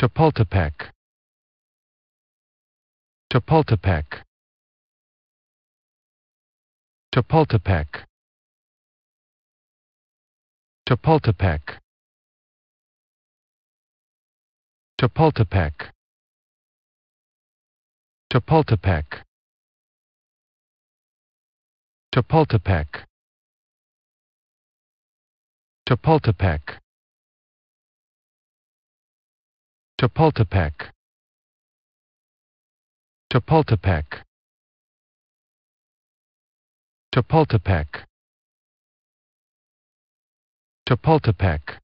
Chapultepec Chapultepec Chapultepec Chapultepec Chapultepec Chapultepec Chapultepec Chapultepec Chapultepec Chapultepec Chapultepec Chapultepec